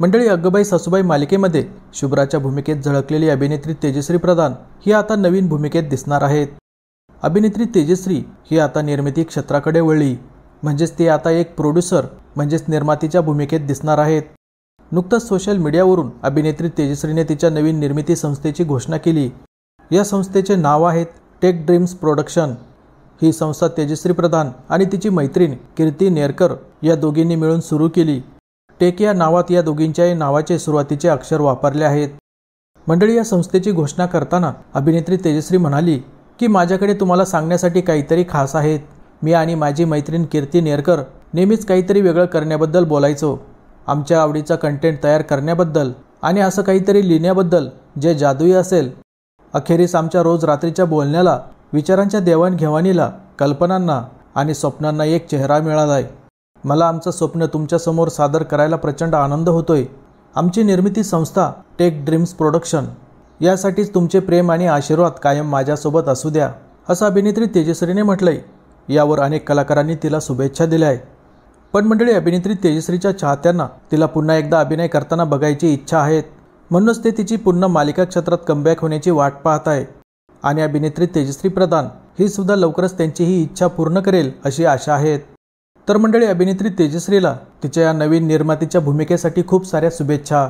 मंडळी अग्गबाई सासूबाई मालिकेमध्ये शुभ्राच्या भूमिकेत झळकलेली अभिनेत्री तेजश्री प्रधान ही आता नवीन भूमिकेत दिसणार आहेत अभिनेत्री तेजश्री ही आता निर्मिती क्षेत्राकडे वळली म्हणजेच ती आता एक प्रोड्युसर म्हणजेच निर्मातीच्या भूमिकेत दिसणार आहेत नुकतंच सोशल मीडियावरून अभिनेत्री तेजश्रीने तिच्या नवीन निर्मिती संस्थेची घोषणा केली या संस्थेचे नाव आहेत टेक ड्रीम्स प्रोडक्शन ही संस्था तेजश्री प्रधान आणि तिची मैत्रीण कीर्ती नेरकर या दोघींनी मिळून सुरू केली टेक या नावात या दोघींच्याही नावाचे सुरुवातीचे अक्षर वापरले आहेत मंडळी या संस्थेची घोषणा करताना अभिनेत्री तेजश्री म्हणाली की माझ्याकडे तुम्हाला सांगण्यासाठी काहीतरी खास आहेत मी आणि माझी मैत्रीण कीर्ती नेरकर नेहमीच काहीतरी वेगळं करण्याबद्दल बोलायचो आमच्या आवडीचा कंटेंट तयार करण्याबद्दल आणि असं काहीतरी लिहिण्याबद्दल जे जादूई असेल अखेरीस आमच्या रोज रात्रीच्या बोलण्याला विचारांच्या देवाणघेवाणीला कल्पनांना आणि स्वप्नांना एक चेहरा मिळाला आहे मला आमचं स्वप्न तुमच्यासमोर सादर करायला प्रचंड आनंद होतोय आमची निर्मिती संस्था टेक ड्रीम्स प्रोडक्शन यासाठीच तुमचे प्रेम आणि आशीर्वाद कायम माझ्यासोबत असू द्या असं अभिनेत्री तेजश्रीने म्हटलंय यावर अनेक कलाकारांनी तिला शुभेच्छा दिल्या आहे पण मंडळी अभिनेत्री तेजश्रीच्या चाहत्यांना तिला पुन्हा एकदा अभिनय करताना बघायची इच्छा आहेत म्हणूनच ते तिची पुन्हा मालिका क्षेत्रात कमबॅक होण्याची वाट पाहत आहे आणि अभिनेत्री तेजश्री प्रधान ही सुद्धा लवकरच त्यांची ही इच्छा पूर्ण करेल अशी आशा आहेत तर मंडळी अभिनेत्री तेजश्रीला तिच्या या नवीन निर्मातीच्या भूमिकेसाठी खूप साऱ्या शुभेच्छा